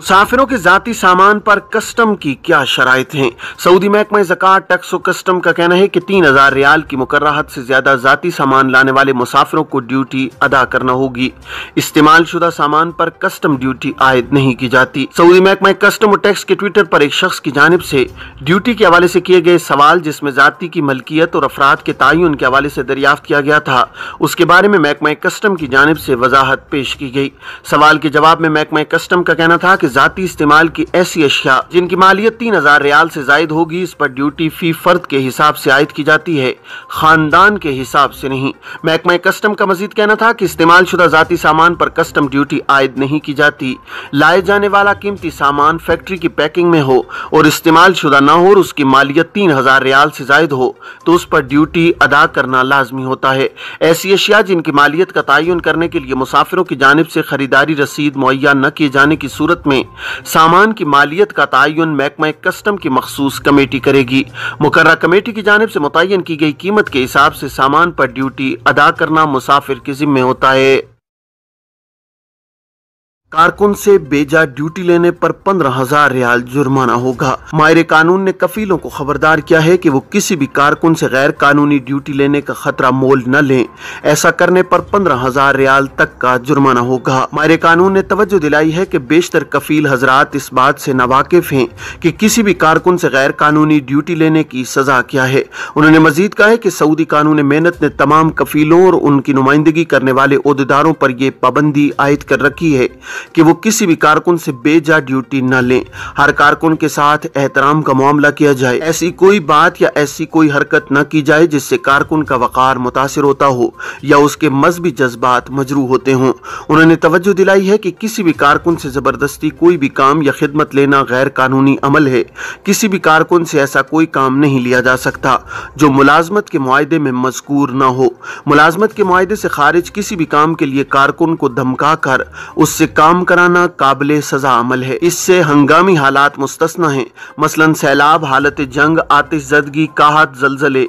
मुसाफिरों के जाती सामान पर कस्टम की क्या शराय हैं सऊदी महकमा जक़ात टैक्स कस्टम का कहना है कि तीन हज़ार रियाल की मुकर्राहत से ज़्यादा जाती सामान लाने वाले मुसाफिरों को ड्यूटी अदा करना होगी इस्तेमाल शुदा सामान पर कस्टम ड्यूटी आयद नहीं की जाती सऊदी महकमा कस्टम और टैक्स के ट्विटर पर एक शख्स की जानब से ड्यूटी के हवाले से किए गए सवाल जिसमें जाति की मलकियत और अफराद के तयन के हवाले से दरियाफ्त किया गया था उसके बारे में महकमा कस्टम की जानब से वजाहत पेश की गई सवाल के जवाब में महकमा कस्टम का कहना था कि जाती इस्तेमाल की ऐसी अशिया जिनकी मालियत तीन हजार रियाल से जायद होगी इस पर ड्यूटी फी फर्द के हिसाब से आयद की जाती है खानदान के हिसाब से नहीं महकमा कस्टम का मजीद कहना था कि इस्तेमाल शुदा जाती सामान पर कस्टम ड्यूटी आयद नहीं की जाती लाए जाने वाला कीमती सामान फैक्ट्री की पैकिंग में हो और इस्तेमाल शुदा न हो और उसकी मालियत तीन हजार रियाल से जायद हो तो उस पर ड्यूटी अदा करना लाजमी होता है ऐसी अशिया जिनकी मालियत का तयन करने के लिए मुसाफिरों की जानब से खरीदारी रसीद मुहैया न किए जाने की सूरत में करें सामान की मालियत का तयन महकमा कस्टम की मखसूस कमेटी करेगी मुकर कमेटी की जानब ऐसी मुतन की गई कीमत के हिसाब ऐसी सामान पर ड्यूटी अदा करना मुसाफिर के जिम्मे होता है कारकुन से बेजा ड्यूटी लेने पर पंद्रह हजार रियाल जुर्माना होगा मायरे कानून ने कफीलों को खबरदार किया है कि वो किसी भी कारकुन से गैर कानूनी ड्यूटी लेने का खतरा मोल न लें ऐसा करने पर पंद्रह हजार रियाल तक का जुर्माना होगा मायरे कानून ने तवज्जो दिलाई है कि बेशतर कफील हजरात इस बात से नावाकिफ हैं कि किसी भी कारकुन से गैर कानूनी ड्यूटी लेने की सजा क्या है उन्होंने मजीद कहा है कि सऊदी कानून मेहनत ने तमाम कफीलों और उनकी नुमाइंदगी करने वाले अहदेदारों पर यह पाबंदी आयद कर रखी है कि वो किसी भी कारकुन से बेजा ड्यूटी न लें हर कारकुन के साथ एहतराम का मामला किया जाए ऐसी कोई बात या ऐसी कोई हरकत न की जाए जिससे कारकुन का वक़ार मुतासर होता हो या उसके मजहबी जज्बात मजरू होते हों उन्होंने तवज्जो दिलाई है कि किसी भी कारकुन से ज़बरदस्ती कोई भी काम या खिदमत लेना गैर कानूनी अमल है किसी भी कारकुन से ऐसा कोई काम नहीं लिया जा सकता जो मुलाजमत के माहे में मजकूर न हो मुलाजमत के माहे से खारिज किसी भी काम के लिए कारकुन को धमका कर उससे का काम कराना काबिल सजा अमल है इससे हंगामी हालात मुस्तना है मसलन सैलाब हालत जंग आतिश जदगी काहत जलजले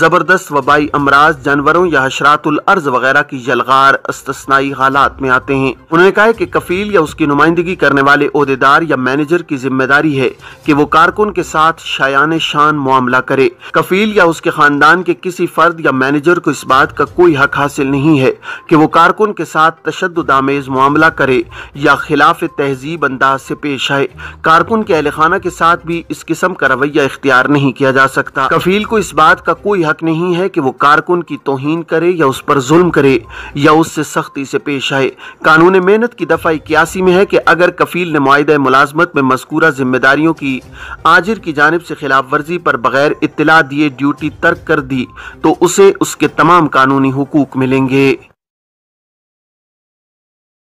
ज़बरदस्त वबाई अमराज जानवरों या हशरातुल अर्ज वगैरह की जलगार अस्तनाई हालात में आते हैं उन्होंने कहा की कफील या उसकी नुमाइंदगी करने वाले अहदेदार या मैनेजर की जिम्मेदारी है की वो कारकुन के साथ शायान शान मामला करे कफील या उसके खानदान के किसी फर्द या मैनेजर को इस बात का कोई हक हासिल नहीं है की वो कारकुन के साथ तशद आमेज मामला करे या खिलाफ तहजीब अंदाज से पेश आए कारकुन के अहल खाना के साथ भी इस किस्म का रवैया इख्तियार नहीं किया जा सकता कफील को इस बात का कोई हक नहीं है कि वो कारकुन की तोहन करे या उस पर जुल्म करे या उससे सख्ती से पेश आए कानून मेहनत की दफा इक्यासी में है कि अगर कफील ने मुलाजमत में मस्कूरा जिम्मेदारियों की आजिर की जानब से खिलाफ वर्जी पर बगैर इतला दिए ड्यूटी तर्क कर दी तो उसे उसके तमाम कानूनी हकूक मिलेंगे